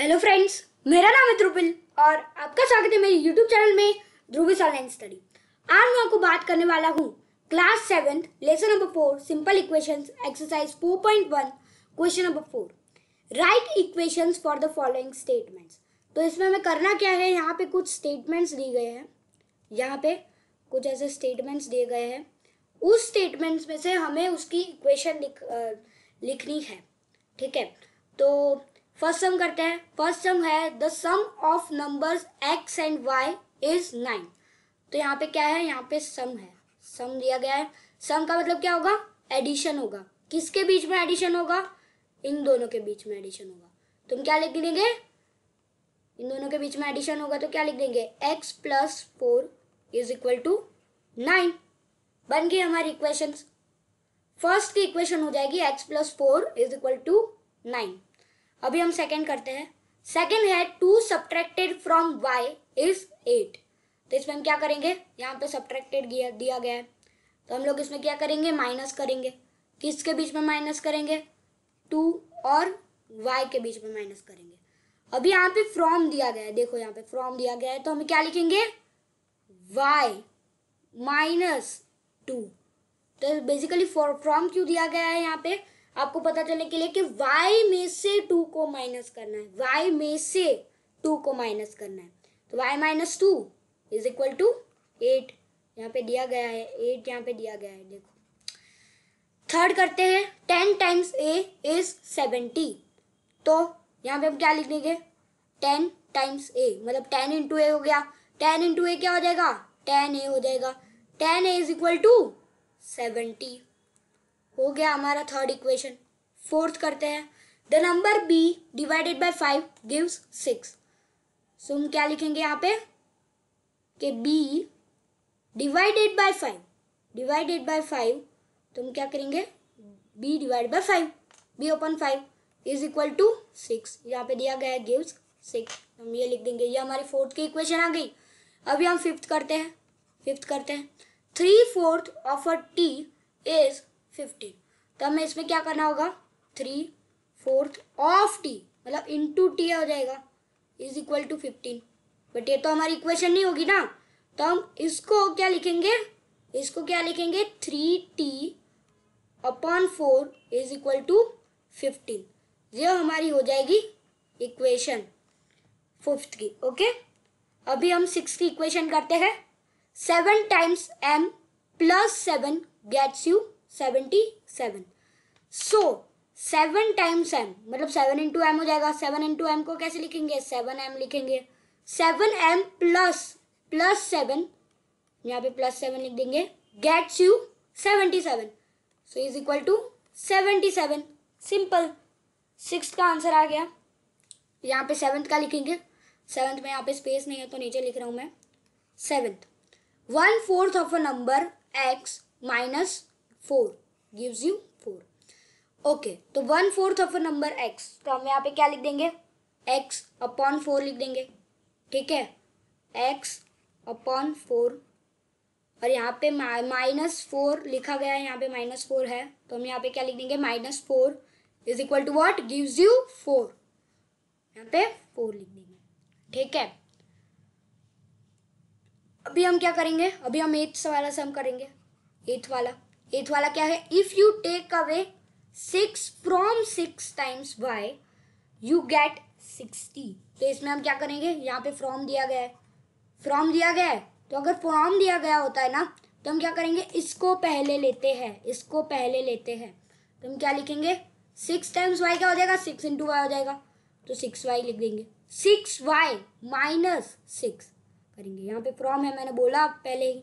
hello friends मेरा नाम है ध्रुविल और आपका स्वागत है मेरे यूट्यूब चैनल में ध्रुविस ऑनलाइन स्टडी आज मैं आपको बात करने वाला हूँ class seventh lesson number four simple equations exercise point one question number four write equations for the following statements तो इसमें हमें करना क्या है यहाँ पे कुछ स्टेटमेंट्स दिए गए हैं यहाँ पे कुछ ऐसे स्टेटमेंट्स दिए गए हैं उस स्टेटमेंट्स में से हमें उसकी इक्वेशन लिख, लिखनी है ठीक है तो फर्स्ट सम करते हैं फर्स्ट सम है the sum of numbers X and Y is nine तो यहाँ पे क्या है यहाँ पे सम है सम दिया गया है सम का मतलब क्या होगा एडिशन होगा किसके बीच में एडिशन होगा इन दोनों के बीच में एडिशन होगा तुम क्या लिख देंगे इन दोनों के बीच में एडिशन होगा तो क्या लिख देंगे X plus four is equal to nine बन गई हमारी इक्वेशन फर्स्ट की इक्वेशन हो जाएगी X plus four is equal to nine अभी हम सेकेंड करते हैं सेकेंड है two subtracted from Y is eight तो इसमें हम क्या करेंगे यहाँ पे सब्ट्रैक्टेड दिया गया है तो हम लोग इसमें क्या करेंगे माइनस करेंगे किसके बीच में माइनस करेंगे टू और वाई के बीच में माइनस करेंगे अभी यहाँ पे फ्रॉम दिया गया है देखो यहाँ पे फ्रॉम दिया गया है तो हम क्या लिखेंगे वाई माइनस टू तो बेसिकली फॉर फ्रॉम क्यों दिया गया है यहाँ पे आपको पता चलने के लिए कि y में से टू को माइनस करना है y में से टू को माइनस करना है तो y minus two is equal to eight यहाँ पे दिया गया है एट यहाँ पे दिया गया है देखो थर्ड करते हैं ten times A is seventy तो यहाँ पे हम क्या लिख देंगे टेन टाइम्स ए मतलब टेन इंटू ए हो गया टेन इंटू ए क्या हो जाएगा टेन ए हो जाएगा ten A is equal to seventy हो गया हमारा थर्ड इक्वेशन फोर्थ करते हैं the number B divided by five gives six so हम क्या लिखेंगे यहाँ पे कि B divided by five divided by five तो हम क्या करेंगे B divide by five B upon five is equal to six यहाँ पे दिया गया है गिव्स सिक्स हम ये लिख देंगे ये हमारी फोर्थ की इक्वेशन आ गई अभी हम फिफ्थ करते हैं फिफ्थ करते हैं three fourth of a T is fifty तो हमें इसमें क्या करना होगा थ्री फोर्थ ऑफ टी मतलब इन टू टी हो जाएगा is equal to fifteen but ये तो हमारी इक्वेशन नहीं होगी ना तो हम इसको क्या लिखेंगे इसको क्या लिखेंगे three T upon four is equal to fifteen ये हमारी हो जाएगी इक्वेशन फिफ्थ की ओके अभी हम सिक्स की इक्वेशन करते हैं seven times M plus seven gets you seventy seven so seven times M मतलब सेवन इंटू एम हो जाएगा सेवन इंटू एम को कैसे लिखेंगे सेवन एम लिखेंगे seven M plus plus seven यहाँ पे प्लस सेवन लिख देंगे gets you seventy seven so is equal to seventy seven simple six का आंसर आ गया यहाँ पे सेवन्थ का लिखेंगे सेवन्थ में यहाँ पे स्पेस नहीं है तो नीचे लिख रहा हूँ मैं seventh one fourth of a number X minus four gives you four okay तो one fourth of a number X तो हम यहाँ पे क्या लिख देंगे एक्स अपॉन फोर लिख देंगे ठीक है एक्स अपॉन फोर और यहाँ पे माइनस फोर लिखा गया है यहाँ पे माइनस फोर है तो हम यहाँ पे क्या लिख देंगे minus four is equal to what gives you four यहाँ पे फोर लिख देंगे ठीक है अभी हम क्या करेंगे अभी हम एथ वाला से हम करेंगे एथ वाला एथ वाला क्या है if you take away six from six times by you get sixty तो इसमें हम क्या करेंगे यहाँ पे फ्रॉम दिया गया है फ्रॉम दिया गया है तो अगर फ्रॉम दिया गया होता है ना तो हम क्या करेंगे इसको पहले लेते हैं इसको पहले लेते हैं तो हम क्या लिखेंगे सिक्स टाइम्स वाई क्या हो जाएगा सिक्स इंटू वाई हो जाएगा तो सिक्स वाई लिख देंगे सिक्स वाई माइनस सिक्स करेंगे यहाँ पे फ्रॉम है मैंने बोला पहले ही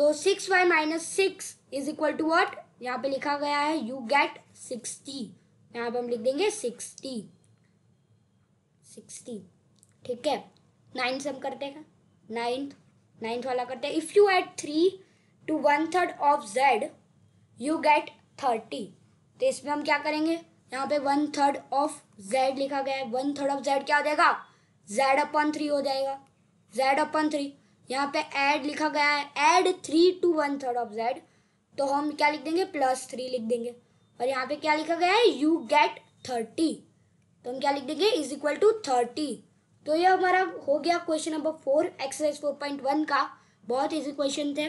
तो six Y minus six is equal to what यहाँ पे लिखा गया है यू गेट सिक्सटी यहाँ पे हम लिख देंगे सिक्सटी सिक्सटी ठीक है नाइन्थ हम करते हैं नाइन्थ नाइन्थ वाला करते हैं if you add three to one third of Z you get thirty तो इसमें हम क्या करेंगे यहाँ पे वन थर्ड ऑफ जेड लिखा गया है वन थर्ड ऑफ जेड क्या हो जाएगा जेड अपन थ्री हो जाएगा जेड अपन थ्री यहाँ पे एड लिखा गया है add three to one third of Z तो हम क्या लिख देंगे प्लस थ्री लिख देंगे और यहाँ पे क्या लिखा गया है यू गेट थर्टी तो हम क्या लिख देंगे इज इक्वल टू थर्टी तो ये हमारा हो गया question number four exercise four point one का बहुत इजी क्वेश्चन थे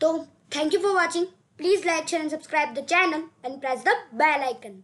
तो thank you for watching please like share and subscribe the channel and press the bell icon